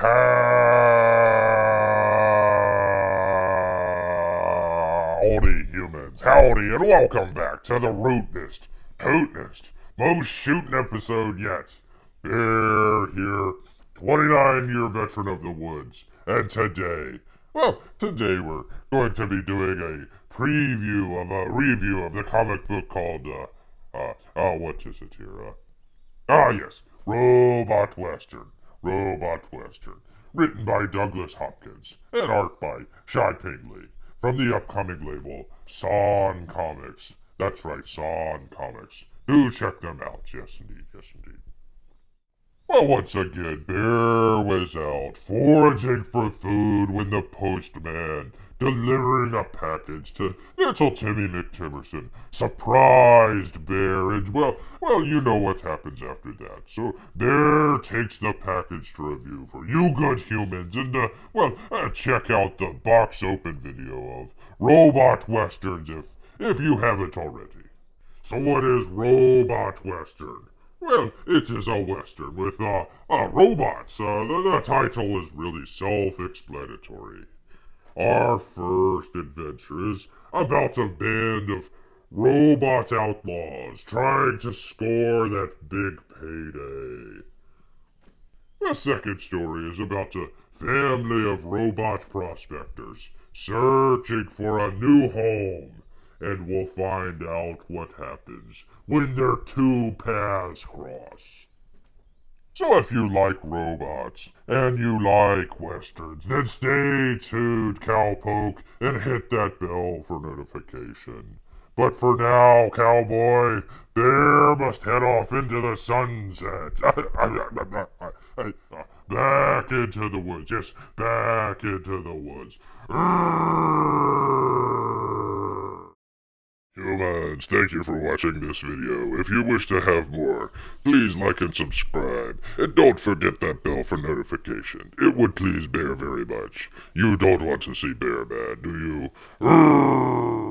Howdy, humans. Howdy, and welcome back to the rootinest, hootnest, most shooting episode yet. Bear here, 29 year veteran of the woods, and today, well, today we're going to be doing a preview of a review of the comic book called, uh, uh, oh, what is it here? Uh, ah, yes, Robot Western. Robot Western, written by Douglas Hopkins and art by Shai Paintley from the upcoming label Sawn Comics. That's right, Sawn Comics. Do check them out. Yes, indeed. Yes, indeed. Well, once again, Bear was out foraging for food when the postman delivering a package to little Timmy McTimerson surprised Bear, and well, well, you know what happens after that. So Bear takes the package to review for you good humans, and uh, well, uh, check out the box open video of Robot Westerns if if you haven't already. So what is Robot Western? Well, it is a western with uh, uh robots. Uh, the, the title is really self-explanatory. Our first adventure is about a band of robot outlaws trying to score that big payday. The second story is about a family of robot prospectors searching for a new home and we'll find out what happens when their two paths cross. So if you like robots and you like westerns, then stay tuned, cowpoke, and hit that bell for notification. But for now, cowboy, bear must head off into the sunset. back into the woods, yes, back into the woods. friends, thank you for watching this video. If you wish to have more, please like and subscribe. And don't forget that bell for notification. It would please Bear very much. You don't want to see Bear Bad, do you?